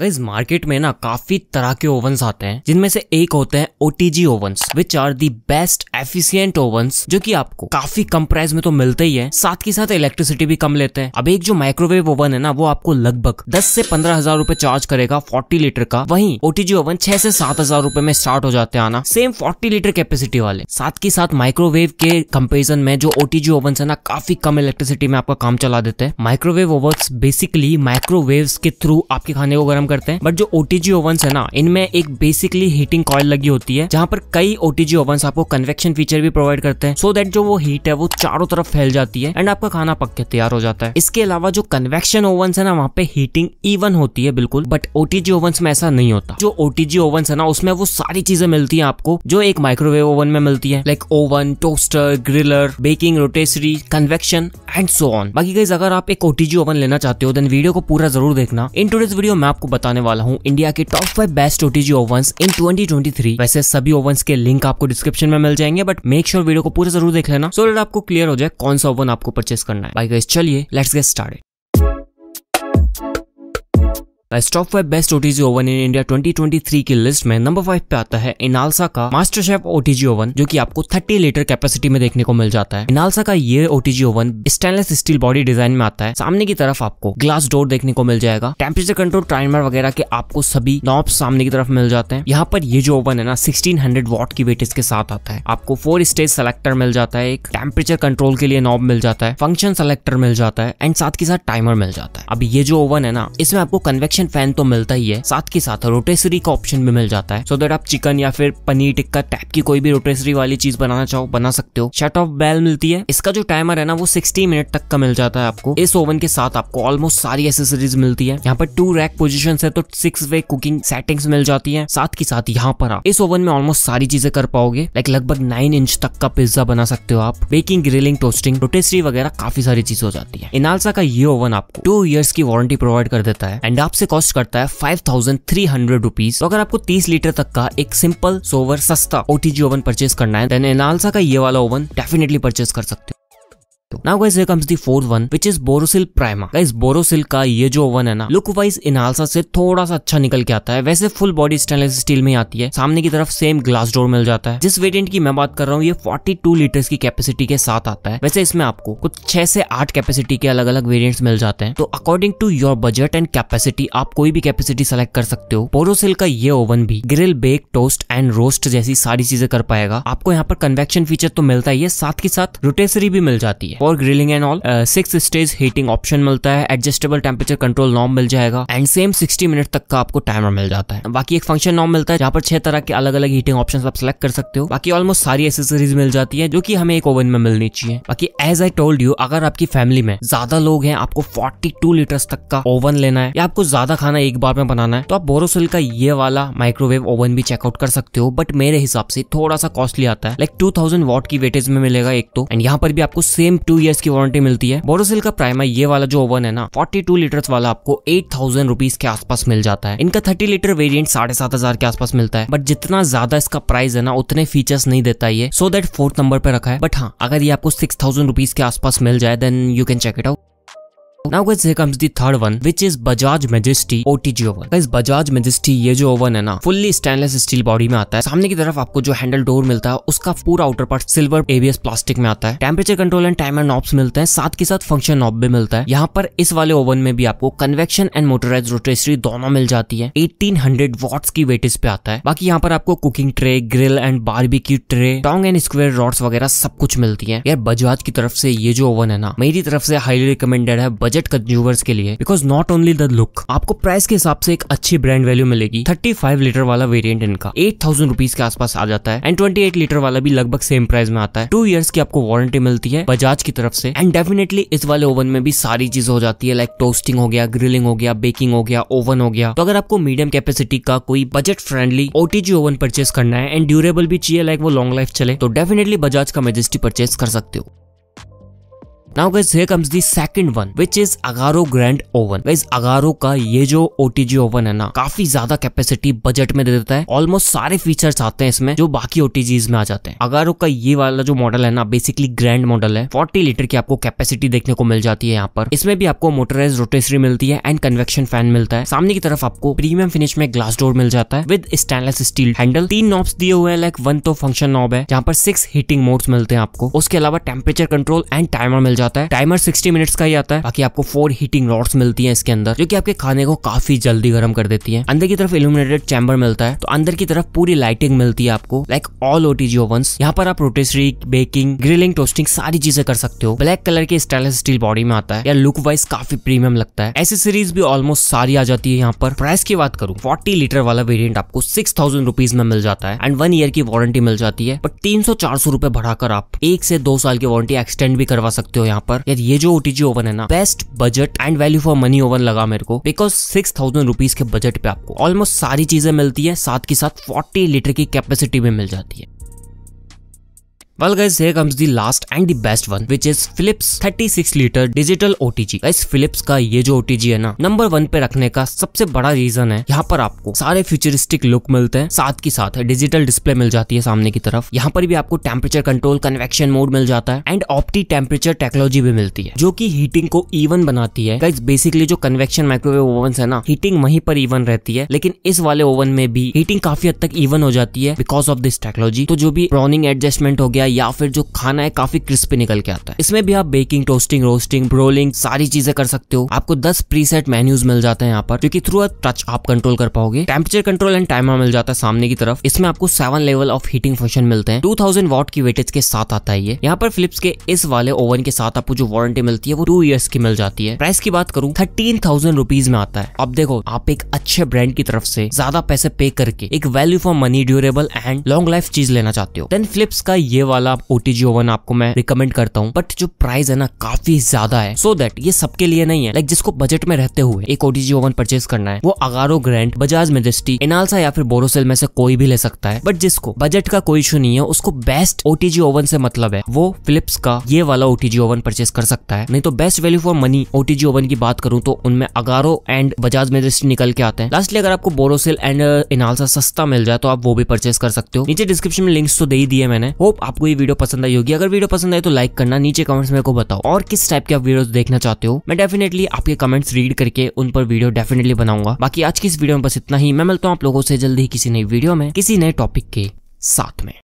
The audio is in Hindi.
तो इस मार्केट में ना काफी तरह के ओवंस आते हैं जिनमें से एक होते हैं OTG ovens which are the best efficient ovens जो कि आपको काफी कम प्राइस में तो मिलते ही है साथ के साथ इलेक्ट्रिसिटी भी कम लेते हैं अब एक जो माइक्रोवेव ओवन है ना वो आपको लगभग दस से पंद्रह हजार रूपए चार्ज करेगा फोर्टी लीटर का वही ओटीजी ओवन छह से सात हजार रूपए में स्टार्ट हो जाते हैं आना सेम फोर्टी लीटर कैपेसिटी वाले साथ के साथ माइक्रोवेव के कंपेरिजन में जो ओटीजी ओवन है ना काफी कम इलेक्ट्रिसिटी में आपका काम चला देते हैं माइक्रोवेव ओवन बेसिकली माइक्रोवेव के थ्रू आपके खाने को गर्म काम करते हैं बट जो ओटीजी ओवन है ना इनमें एक बेसिकली हीटिंग कॉयल लगी होती है जहाँ पर कई ओटीजी ओवन आपको कन्वेक्शन फीचर भी प्रोवाइड करते हैं सो so दैट जो वो हीट है वो चारों तरफ फैल जाती है एंड आपका खाना पक के तैयार हो जाता है इसके अलावा जो कन्वेक्शन ओवन है ना वहाँ पे हीटिंग इवन होती है बिल्कुल बट ओटीजी ओवन में ऐसा नहीं होता जो ओटीजी ओवन है ना उसमें वो सारी चीजें मिलती है आपको जो एक माइक्रोवेव ओवन में मिलती है like oven toaster griller baking rotisserie convection and so on बाकी कई अगर आप एक ओटीजी ओवन लेना चाहते हो देन वीडियो को पूरा जरूर देखना इन टूडेज वीडियो मैं आपको बताने वाला हूँ इंडिया के top five best OTG ovens in 2023 वैसे सभी ओवंस के लिंक आपको डिस्क्रिप्शन में मिल जाएंगे बट मेक श्योर वीडियो को पूरा जरूर देख लेना सो so, आपको क्लियर हो जाए कौन सा ओवन आपको परचेस करना है चलिए let's get start stop five best OTG oven in India 2023 की लिस्ट में नंबर फाइव पे आता है इनालसा का मास्टर शेफ ओटीजी ओवन जो कि आपको 30 लीटर कैपेसिटी में देखने को मिल जाता है इनालसा का ये OTG oven stainless steel body design में आता है सामने की तरफ आपको ग्लास डोर देखने को मिल जाएगा टेम्परेचर कंट्रोल टाइमर वगैरह के आपको सभी नॉब सामने की तरफ मिल जाते हैं यहाँ पर ये जो ओवन है ना सिक्सटीन हंड्रेड वॉट की वेटेज के साथ आता है आपको फोर स्टेज सेलेक्टर मिल जाता है एक टेम्परेचर कंट्रोल के लिए नॉब मिल जाता है फंक्शन सेलेक्टर मिल जाता है एंड साथ के साथ टाइमर मिल जाता है अब ये जो ओवन है ना इसमें आपको कन्वेक्शन रोटेशन फैन तो मिलता ही है साथ के साथ रोटेसरी का ऑप्शन भी मिल जाता है सो so देट आप चिकन या फिर पनीर टिक्का टाइप की कोई भी रोटेसरी वाली चीज बनाना चाहो बना सकते हो शट ऑफ बैल मिलती है इसका जो टाइमर है ना वो सिक्सटी मिनट तक का मिल जाता है आपको इस ओवन के साथ आपको ऑलमोस्ट सारी एसेसरीज मिलती है यहाँ पर टू रैक पोजिशन है तो सिक्स वे कुकिंग सेटिंग्स मिल जाती है साथ के साथ यहाँ पर आप इस ओवन में ऑलमोस्ट सारी चीजें कर पाओगे लाइक लगभग नाइन इंच तक का पिज्जा बना सकते हो आप बेकिंग ग्रिलिंग टोस्टिंग रोटेसरी वगैरह काफी सारी चीज हो जाती है इनालसा का ये ओवन आपको टू ईयर्स की वारंटी प्रोवाइड कर देता है एंड आपसे कॉस्ट करता है five thousand three hundred rupees तो अगर आपको तीस लीटर तक का एक सिंपल सोवर सस्ता ओटीजी ओवन परचेज करना है देन एनालसा का ये वाला ओवन डेफिनेटली परचेज कर सकते हो Now guys here comes the fourth one which is Borosil Prima. Guys Borosil का ये जो ओवन है ना लुक वाइज इनालसा से थोड़ा सा अच्छा निकल के आता है वैसे फुल बॉडी स्टेनलेस स्टील में आती है सामने की तरफ सेम ग्लास डोर मिल जाता है जिस वेरियंट की मैं बात कर रहा हूँ ये 42 लीटर्स की कैपेसिटी के साथ आता है वैसे इसमें आपको कुछ छह से आठ कैपेसिटी के अलग अलग वेरियंट मिल जाते हैं तो according to your budget and capacity आप कोई भी कैपेसिटी सेलेक्ट कर सकते हो बोरोसिल का ये ओवन भी grill bake toast and roast जैसी सारी चीजें कर पाएगा आपको यहाँ पर कन्वेक्शन फीचर तो मिलता ही है साथ के साथ रोटेसरी भी मिल जाती है और grilling and all six stage heating option मिलता है एडजस्टेबल टेम्परेचर कंट्रोल नॉम मिल जाएगा एंड सेम सिक्सटी मिनट तक का आपको टाइमर मिल जाता है बाकी एक फंक्शन नॉम मिलता है जहाँ पर छह तरह के अलग अलग हीटिंग ऑप्शन आप सेलेक्ट कर सकते हो बाकी ऑलमोस्ट सारी एसेसरीज मिल जाती है जो की हमें एक ओवन में मिलनी चाहिए बाकी एज आई टोल्ड यू अगर आपकी फैमिली में ज्यादा लोग हैं आपको फोर्टी टू लीटर्स तक का ओवन लेना है या आपको ज्यादा खाना एक बार में बनाना है तो आप बोरोसिल का ये वाला माइक्रोवेव ओवन भी चेकआउट कर सकते हो बट मेरे हिसाब से थोड़ा सा कॉस्टली आता है लाइक टू थाउजेंड वॉट की वेटेज में मिलेगा एक तो एंड यहाँ पर भी आपको सेम टू ईयर्स की वारंटी मिलती है बोरोसिल का प्राइमा ये वाला जो ओवन है ना फोर्टी टू लीटर वाला आपको एट थाउजेंड रुपीज के आसपास मिल जाता है इनका थर्टी लीटर वेरियंट साढ़े सात हजार के आसपास मिलता है बट जितना ज्यादा इसका प्राइस है ना उतने फीचर्स नहीं देता ये सो दैट फोर्थ नंबर पर रखा है बट हाँ अगर ये आपको सिक्स थाउजेंड रुपीज के आसपास मिल जाए then you can check it out now guys here comes the third one which is Bajaj Majesty OTG oven guys Bajaj Majesty ये जो ओवन है ना फुल्ली स्टेनलेस स्टील बॉडी में आता है सामने की तरफ आपको जो हैंडल डोर मिलता है उसका पूरा outer part silver ABS plastic में आता है temperature control and timer knobs मिलते हैं साथ के साथ फंक्शन नॉब भी मिलता है यहाँ पर इस वाले ओवन में भी आपको कन्वेक्शन एंड मोटराइज रोटेसरी दोनों मिल जाती है एटीन हंड्रेड वॉट्स की वेटेज पे आता है बाकी यहाँ पर आपको कुकिंग ट्रे ग्रिल एंड बारबी की tray tong and square rods वगैरह सब कुछ मिलती है यार बजाज की तरफ से ये जो ओवन है ना मेरी तरफ से हाईली रिकमेंडेड है बजट कंज्यूमर्स के लिए because not only the look आपको प्राइस के हिसाब से एक अच्छी ब्रांड वैल्यू मिलेगी थर्टी फाइव लीटर वाला वेरियंट इनका एट थाउजेंड रुपीज के आसपास आ जाता है एंड ट्वेंटी एट लीटर वाला भी लगभग सेम प्राइस में आता है टू ईयर्स की आपको वारंटी मिलती है बजाज की तरफ से एंड डेफिनेटली इस वाले ओवन में भी सारी चीज हो जाती है लाइक टोस्टिंग हो गया ग्रिलिंग हो गया बेकिंग हो गया ओवन हो गया तो अगर आपको मीडियम कैपेसिटी का कोई budget friendly OTG oven purchase करना है एंड ड्यूरेबल भी चाहिए लाइक वो लॉन्ग लाइफ चले तो डेफिनेटली बजाज का मेजेस्टी परचेस कर सकते हो now guys here comes the second one which is Agaro grand oven guys Agaro का ये जो ओटीजी ओवन है ना काफी ज्यादा कैपेसिटी बजट में दे देता है ऑलमोस्ट सारे फीचर्स आते हैं इसमें जो बाकी ओटीजीज में आ जाते हैं अगारो का ये वाला जो मॉडल है ना बेसिकली ग्रैंड मॉडल है फोर्टी लीटर की आपको कैपेसिटी देखने को मिल जाती है यहाँ पर इसमें भी आपको मोटराइज रोटेसरी मिलती है एंड कन्वेक्शन फैन मिलता है सामने की तरफ आपको प्रीमियम फिनिश में ग्लास डोर मिल जाता है विद स्टेनलेस स्टील हैंडल तीन नॉब्स दिए हुए हैं लाइक वन तो फंक्शन नॉब है जहाँ पर सिक्स हीटिंग मोड्स मिलते हैं आपको उसके अलावा टेम्परेचर कंट्रोल एंड टाइमर मिल जाता जाता है टाइमर सिक्सटी मिनट्स का ही आता है बाकी आपको फोर हीटिंग रॉड्स मिलती है इसके अंदर जो की आपके खाने को काफी जल्दी गर्म कर देती है अंदर की तरफ इल्यूमिनेटेड चैम्बर मिलता है तो अंदर की तरफ पूरी लाइटिंग मिलती है आपको लाइक ऑल ओटीजी ओवन यहाँ पर आप रोटेसरी बेकिंग ग्रिलिंग टोस्टिंग सारी चीजें कर सकते हो ब्लैक कलर के स्टेनलेस स्टील बॉडी में आता है या लुक वाइज काफी प्रीमियम लगता है एसेसरीज भी ऑलमोस्ट सारी आ जाती है यहाँ पर प्राइस की बात करूँ फोर्टी लीटर वाला वेरियंट आपको सिक्स थाउजेंड रुपीज में मिल जाता है एंड वन ईयर की वारंटी मिल जाती है बट तीन सौ चार सौ रुपए बढ़ाकर आप एक से दो साल की वारंटी एक्सटेंड भी करवा सकते हो यहाँ पर यार ये जो ओटीजी ओवन है ना best budget and value for money oven लगा मेरे को बिकॉज सिक्स थाउजेंड रुपीज के बजट पे आपको ऑलमोस्ट सारी चीजें मिलती है साथ के साथ फोर्टी लीटर की कैपेसिटी भी मिल जाती है Well guys, here comes the last and the best one, which is Philips 36 litre digital OTG. Guys Philips का ये जो OTG है ना, नंबर वन पे रखने का सबसे बड़ा रीजन है यहाँ पर आपको सारे फ्यूचरिस्टिक लुक मिलते हैं साथ ही साथ डिजिटल डिस्प्ले मिल जाती है सामने की तरफ यहाँ पर भी आपको टेम्परेचर कंट्रोल कन्वेक्शन मोड मिल जाता है एंड ऑप्टी टेम्परेचर टेक्नोलॉजी भी मिलती है जो की हीटिंग को इवन बनाती है गाइस बेसिकली जो कन्वेक्शन माइक्रोवेव ओवन है ना हीटिंग वहीं पर इवन रहती है लेकिन इस वाले ओवन में भी हीटिंग काफी हद तक इवन हो जाती है बिकॉज ऑफ दिस टेक्नोलॉजी तो जो भी ब्राउनिंग एडजस्टमेंट हो गया गया या फिर जो खाना है काफी क्रिस्पी निकल के आता है इसमें भी आप बेकिंग टोस्टिंग रोस्टिंग ब्रोलिंग सारी चीजें कर सकते हो आपको दस प्रीसेट मेन्यूज मिल जाते हैं यहाँ पर क्योंकि थ्रू अ टच आप कंट्रोल कर पाओगे टेम्परेचर कंट्रोल एंड टाइमर मिल जाता है सामने की तरफ इसमें आपको seven level of heating function मिलते हैं टू थाउजेंड वॉट की वेटेज के साथ आता है ये यहाँ पर फिलिप्स के इस वाले ओवन के साथ आपको जो वारंटी मिलती है वो टू ईयर्स की मिल जाती है प्राइस की बात करूँ थर्टीन थाउजेंड रुपीज में आता है अब देखो आप एक अच्छे ब्रांड की तरफ से ज्यादा पैसे पे करके एक value for money durable and long life चीज लेना चाहते हो देन फ्लिप्स का ये वाला ओ टी ओवन आपको मैं रिकमेंड करता हूँ बट जो प्राइस है ना काफी ज्यादा है सो so दैट ये सबके लिए नहीं है लाइक जिसको बजट में रहते हुए एक ओटीजी ओवन परचेज करना है वो अगारो ग्रैंड बजाज मेजेस्टी एनालसा या फिर बोरोसेल में से कोई भी ले सकता है बट जिसको बजट का कोई इशू नहीं है उसको बेस्ट ओटीजी ओवन से मतलब है वो फिलिप्स का ये वाला ओटीजी ओवन परचेज कर सकता है नहीं तो best value for money OTG oven की बात करूँ तो उनमें अगारो एंड बजाज मेजेस्टी निकल के आते हैं लास्टली अगर आपको बोरोसेल एंड एनालसा सस्ता मिल जाए तो आप वो भी परचेज कर सकते हो नीचे डिस्क्रिप्शन में लिंक्स तो दे ही दिए मैंने होप आपको आपको ये वीडियो पसंद आई होगी अगर वीडियो पसंद आई तो लाइक करना नीचे कमेंट्स में को बताओ और किस टाइप के आप वीडियो देखना चाहते हो मैं डेफिनेटली आपके कमेंट्स रीड करके उन पर वीडियो डेफिनेटली बनाऊंगा बाकी आज की इस वीडियो में बस इतना ही मैं मिलता हूँ आप लोगों से जल्दी किसी नई वीडियो में किसी नए टॉपिक के साथ में